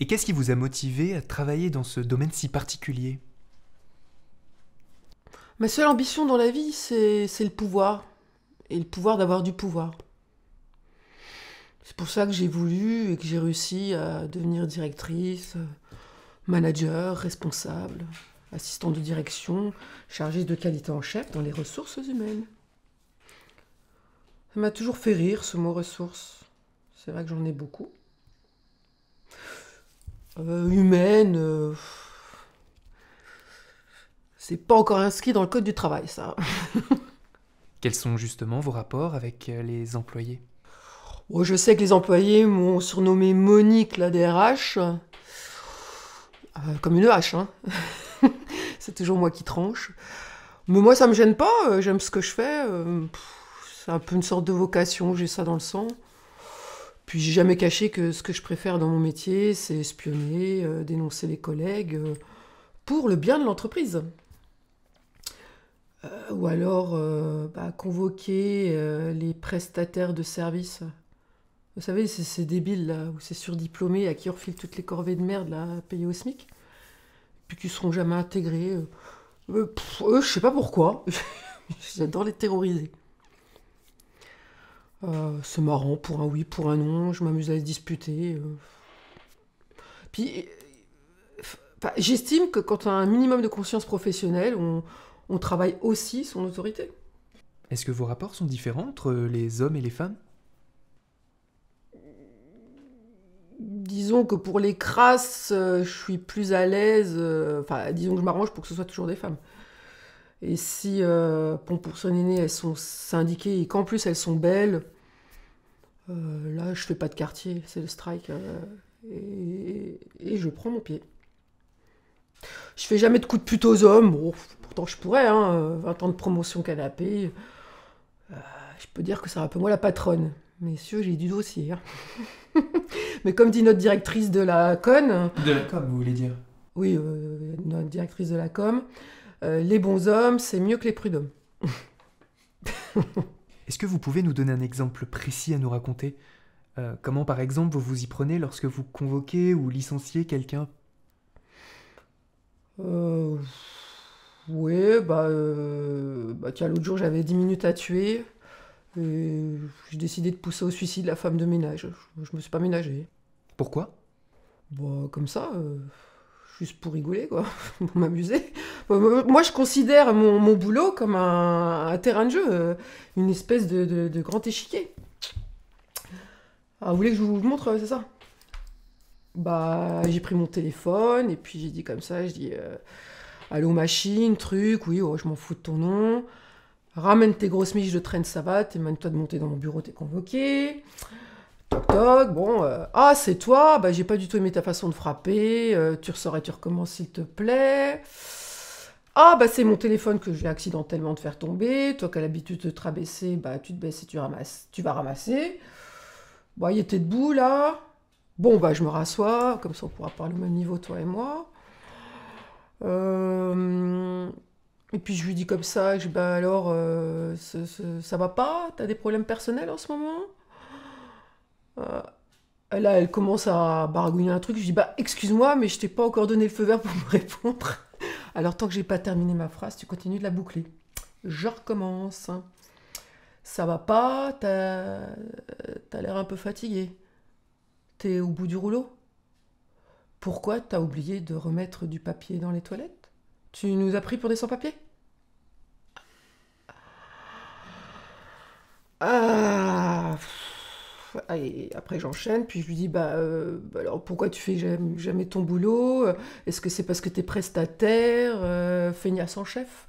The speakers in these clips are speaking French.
Et qu'est-ce qui vous a motivé à travailler dans ce domaine si particulier Ma seule ambition dans la vie, c'est le pouvoir. Et le pouvoir d'avoir du pouvoir. C'est pour ça que j'ai voulu et que j'ai réussi à devenir directrice, manager, responsable, assistante de direction, chargée de qualité en chef dans les ressources humaines. Ça m'a toujours fait rire ce mot ressources. C'est vrai que j'en ai beaucoup. Euh, humaine. Euh, c'est pas encore inscrit dans le code du travail, ça. Quels sont justement vos rapports avec euh, les employés oh, Je sais que les employés m'ont surnommé Monique la DRH, comme une hache. Hein. C'est toujours moi qui tranche. Mais moi, ça me gêne pas, j'aime ce que je fais. C'est un peu une sorte de vocation, j'ai ça dans le sang. Puis j'ai jamais caché que ce que je préfère dans mon métier, c'est espionner, euh, dénoncer les collègues, euh, pour le bien de l'entreprise. Euh, ou alors bah, convoquer les prestataires de services. Vous savez, c'est ces débiles là, ou ces surdiplômés à qui on refile toutes les corvées de merde là, payées au SMIC, puis qui seront jamais intégrés. eux, je sais pas pourquoi. J'adore les terroriser. Euh, c'est marrant, pour un oui, pour un non, je m'amuse à se disputer. Euh. Puis, euh, j'estime que quand on a un minimum de conscience professionnelle, on, on travaille aussi son autorité. Est-ce que vos rapports sont différents entre les hommes et les femmes Disons que pour les crasses, je suis plus à l'aise. Enfin, disons que je m'arrange pour que ce soit toujours des femmes. Et si euh, elles sont syndiquées et qu'en plus elles sont belles, euh, là je fais pas de quartier, c'est le strike. Euh, et, je prends mon pied. Je fais jamais de coups de pute aux hommes, pourtant je pourrais, hein, 20 euh, ans de promotion canapé. je peux dire que c'est un peu moi la patronne. Messieurs, j'ai du dossier. Hein. Mais comme dit notre directrice de la con. De la com, vous voulez dire Oui, notre directrice de la com. Euh, les bons hommes, c'est mieux que les prud'hommes. Est-ce que vous pouvez nous donner un exemple précis à nous raconter euh, Comment, par exemple, vous vous y prenez lorsque vous convoquez ou licenciez quelqu'un euh... Oui, bah, euh, bah tiens, l'autre jour, j'avais 10 minutes à tuer. j'ai décidé de pousser au suicide la femme de ménage. Je, me suis pas ménagée. Pourquoi Bah, comme ça, juste pour rigoler, quoi, pour m'amuser. Euh, euh, moi, je considère mon, boulot comme un, terrain de jeu, euh, une espèce de, grand échiquier. Ah, vous voulez que je vous montre, c'est ça Bah, j'ai pris mon téléphone et puis j'ai dit comme ça, je dis allô machine, truc, oui, oh, je m'en fous de ton nom. Ramène tes grosses miches de traîne savate et mène-toi de monter dans mon bureau, t'es convoqué. Toc toc, bon, ah c'est toi, bah j'ai pas du tout aimé ta façon de frapper, tu ressors et tu recommences s'il te plaît. Ah, bah c'est mon téléphone que je vais accidentellement te faire tomber. Toi qui as l'habitude de te rabaisser, bah tu te baisses et tu ramasses. Tu vas ramasser. Bon, il était debout là. Bon, bah je me rassois, comme ça on pourra parler au même niveau, toi et moi. Euh, et puis je lui dis comme ça, je, bah alors, euh, ça va pas T'as des problèmes personnels en ce moment euh, Là, elle commence à baragouiner un truc. Je dis, bah excuse-moi, mais je t'ai pas encore donné le feu vert pour me répondre. Alors tant que j'ai pas terminé ma phrase, tu continues de la boucler. Je recommence. Ça va pas, t'as as, l'air un peu fatigué. T'es au bout du rouleau. Pourquoi t'as oublié de remettre du papier dans les toilettes Tu nous as pris pour des sans-papiers Ah ah, et après j'enchaîne, puis je lui dis bah, euh, bah alors pourquoi tu fais jamais, ton boulot Est-ce que c'est parce que tu es prestataire, euh, feignasse en chef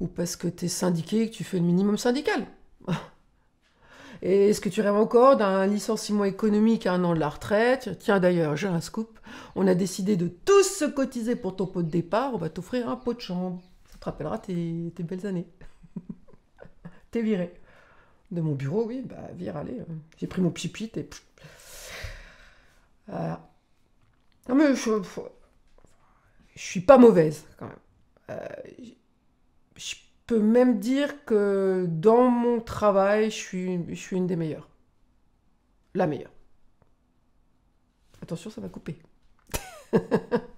Ou parce que tu es syndiqué et que tu fais le minimum syndical Et est-ce que tu rêves encore d'un licenciement économique à un an de la retraite Tiens d'ailleurs, j'ai un scoop. On a décidé de tous se cotiser pour ton pot de départ, on va t'offrir un pot de chambre. Ça te rappellera tes belles années. t'es viré. De mon bureau, oui, bah vire, allez. Euh, j'ai pris mon pipi, et. Voilà. Non mais je. Je suis pas mauvaise quand même. Euh, je peux même dire que dans mon travail, je suis, je suis une des meilleures. La meilleure. Attention, ça va couper.